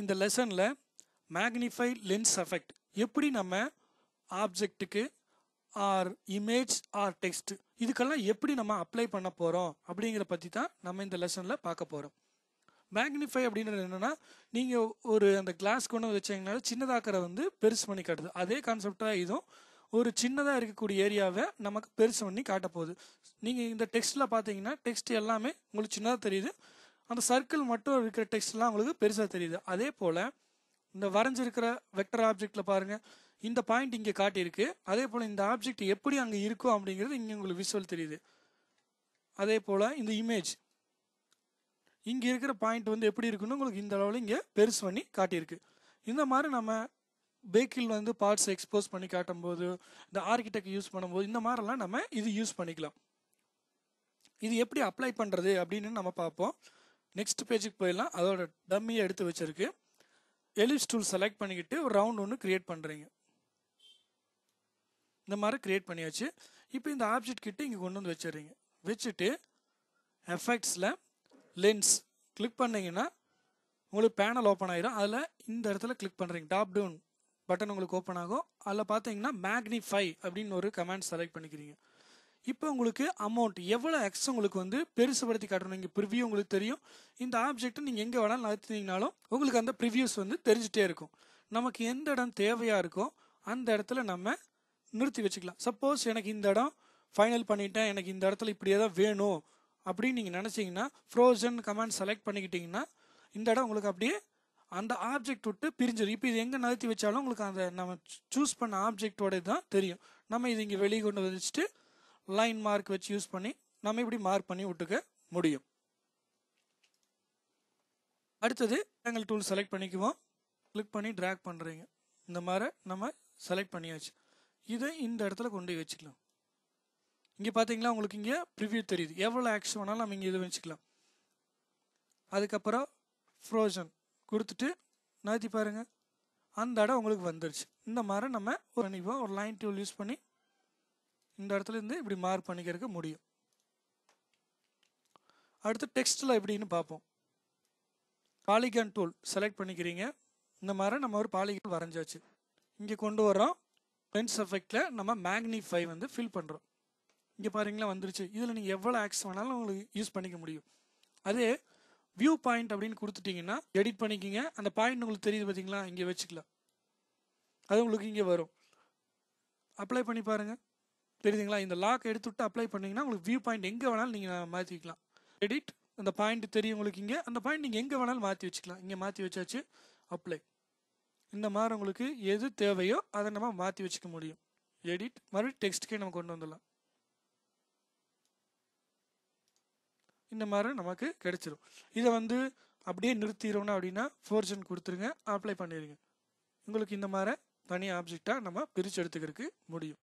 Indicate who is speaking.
Speaker 1: இந்த லெசனில் magnify lens effect எப்படி நம்ம ஆப்ஜெக்ட்டுக்கு ஆர் இமேஜ் ஆர் டெக்ஸ்ட் இதுக்கெல்லாம் எப்படி நம்ம அப்ளை பண்ண போகிறோம் அப்படிங்கிற பற்றி தான் நம்ம இந்த லெசனில் பார்க்க போகிறோம் மேக்னிஃபை அப்படின்றது என்னென்னா நீங்கள் ஒரு அந்த கிளாஸ் கொண்டு வச்சிங்கனாலும் சின்னதாக்கரை வந்து பெருசு பண்ணி காட்டுது அதே கான்செப்டாக இதுவும் ஒரு சின்னதாக இருக்கக்கூடிய ஏரியாவை நமக்கு பெருசு பண்ணி காட்டப்போகுது நீங்கள் இந்த டெக்ஸ்ட்டில் பார்த்தீங்கன்னா டெக்ஸ்ட் எல்லாமே உங்களுக்கு சின்னதாக தெரியுது அந்த சர்க்கிள் மட்டும் இருக்கிற டெக்ஸ்ட்லாம் உங்களுக்கு பெருசாக தெரியுது அதே போல் இந்த வரைஞ்சிருக்கிற வெக்டர் ஆப்ஜெக்டில் பாருங்கள் இந்த பாயிண்ட் இங்கே காட்டியிருக்கு அதே போல் இந்த ஆப்ஜெக்ட் எப்படி அங்கே இருக்கும் அப்படிங்கிறது இங்கே உங்களுக்கு விஷுவல் தெரியுது அதே போல் இந்த இமேஜ் இங்கே இருக்கிற பாயிண்ட் வந்து எப்படி இருக்குன்னு உங்களுக்கு இந்த அளவில் இங்கே பெருசு பண்ணி காட்டியிருக்கு இந்த மாதிரி நம்ம பேக்கில் வந்து பார்ட்ஸ் எக்ஸ்போஸ் பண்ணி காட்டும்போது இந்த ஆர்கிடெக்ட் யூஸ் பண்ணும்போது இந்த மாதிரிலாம் நம்ம இது யூஸ் பண்ணிக்கலாம் இது எப்படி அப்ளை பண்ணுறது அப்படின்னு நம்ம பார்ப்போம் நெக்ஸ்ட் பேஜுக்கு போயிடலாம் அதோட டம்மியை எடுத்து வச்சிருக்கு எலிப்ஸ் டூல் செலக்ட் பண்ணிக்கிட்டு ஒரு ரவுண்ட் ஒன்று கிரியேட் பண்ணுறீங்க இந்த மாதிரி கிரியேட் பண்ணியாச்சு இப்போ இந்த ஆப்ஜெக்ட் கிட்ட இங்கே கொண்டு வந்து வச்சிடுறீங்க வச்சுட்டு எஃபெக்ட்ஸில் லென்ஸ் கிளிக் பண்ணிங்கன்னா உங்களுக்கு பேனல் ஓப்பன் ஆகிடும் அதில் இந்த இடத்துல கிளிக் பண்ணுறீங்க டாப் டவுன் பட்டன் உங்களுக்கு ஓப்பன் ஆகும் அதில் பார்த்தீங்கன்னா மேக்னிஃபை அப்படின்னு ஒரு கமெண்ட் செலக்ட் பண்ணிக்கிறீங்க இப்போ உங்களுக்கு அமௌண்ட் எவ்வளோ எக்ஸ் உங்களுக்கு வந்து பெருசுபடுத்தி காட்டணும் இங்கே ப்ரிவியூ உங்களுக்கு தெரியும் இந்த ஆப்ஜெக்ட்டை நீங்கள் எங்கே வேணாலும் நகர்த்தினீங்கனாலும் உங்களுக்கு அந்த ப்ரிவியூஸ் வந்து தெரிஞ்சிட்டே இருக்கும் நமக்கு எந்த இடம் தேவையாக இருக்கோ அந்த இடத்துல நம்ம நிறுத்தி வச்சுக்கலாம் சப்போஸ் எனக்கு இந்த இடம் ஃபைனல் பண்ணிட்டேன் எனக்கு இந்த இடத்துல இப்படியே தான் வேணும் அப்படின்னு நீங்கள் நினச்சிங்கன்னா ஃப்ரோசன் கமெண்ட் செலக்ட் பண்ணிக்கிட்டிங்கன்னா இந்த இடம் உங்களுக்கு அப்படியே அந்த ஆப்ஜெக்ட் விட்டு பிரிஞ்சிடும் இப்போ இது எங்கே நகர்த்தி வச்சாலும் உங்களுக்கு அந்த நம்ம சூஸ் பண்ண ஆப்ஜெக்டோட தான் தெரியும் நம்ம இது இங்கே வெளியே கொண்டு வச்சுட்டு லைன் மார்க் வச்சு யூஸ் பண்ணி நம்ம இப்படி மார்க் பண்ணி விட்டுக்க முடியும் அடுத்தது ரெக்டாங்கிள் டூல் செலக்ட் பண்ணிக்குவோம் கிளிக் பண்ணி ட்ராக் பண்ணுறீங்க இந்த மாதிரி நம்ம செலக்ட் பண்ணியாச்சு இதை இந்த இடத்துல கொண்டு போய் வச்சுக்கலாம் இங்கே பார்த்தீங்களா உங்களுக்கு இங்கே ப்ரிவியூ தெரியுது எவ்வளோ ஆக்ஷன் வேணாலும் நம்ம இங்கே இது வச்சுக்கலாம் அதுக்கப்புறம் ஃப்ரோசன் கொடுத்துட்டு நகர்த்தி பாருங்கள் அந்த இடம் உங்களுக்கு வந்துருச்சு இந்த மாதிரி நம்ம ஒரு ஒரு லைன் டூல் யூஸ் பண்ணி இந்த இடத்துல இருந்து இப்படி மார்க் பண்ணிக்கிறதுக்கு முடியும் அடுத்து டெக்ஸ்டில் எப்படின்னு பார்ப்போம் பாலிகான் டூல் செலக்ட் பண்ணிக்கிறீங்க இந்த மாதிரி நம்ம ஒரு பாலிகான் வரைஞ்சாச்சு இங்கே கொண்டு வரோம் லென்ஸ் எஃபெக்டில் நம்ம மேக்னிஃபை வந்து ஃபில் பண்ணுறோம் இங்கே பாருங்களா வந்துருச்சு இதில் நீங்கள் எவ்வளோ ஆக்ஸ் வேணாலும் உங்களுக்கு யூஸ் பண்ணிக்க முடியும் அதே வியூ பாயிண்ட் அப்படின்னு கொடுத்துட்டிங்கன்னா எடிட் பண்ணிக்கிங்க அந்த பாயிண்ட் உங்களுக்கு தெரியுது பார்த்தீங்களா இங்கே வச்சுக்கலாம் அது உங்களுக்கு இங்கே வரும் அப்ளை பண்ணி பாருங்கள் தெரியுதுங்களா இந்த லாக் எடுத்து விட்டு அப்ளை பண்ணிங்கன்னா உங்களுக்கு வியூ பாயிண்ட் எங்கே வேணாலும் நீங்கள் மாற்றிக்கலாம் எடிட் அந்த பாயிண்ட் தெரியும் உங்களுக்கு இங்கே அந்த பாயிண்ட் நீங்கள் எங்கே வேணாலும் மாற்றி வச்சுக்கலாம் இங்கே மாற்றி வச்சாச்சு அப்ளை இந்த மாதிரி உங்களுக்கு எது தேவையோ அதை நம்ம மாற்றி வச்சுக்க முடியும் எடிட் மறுபடியும் டெக்ஸ்ட்டுக்கே நம்ம கொண்டு வந்துடலாம் இந்த மாதிரி நமக்கு கிடைச்சிரும் இதை வந்து அப்படியே நிறுத்திடுவோம்னா அப்படின்னா ஃபோர்ஜன் கொடுத்துருங்க அப்ளை பண்ணிடுங்க உங்களுக்கு இந்த மாதிரி தனி ஆப்ஜெக்டாக நம்ம பிரித்து எடுத்துக்கிறதுக்கு முடியும்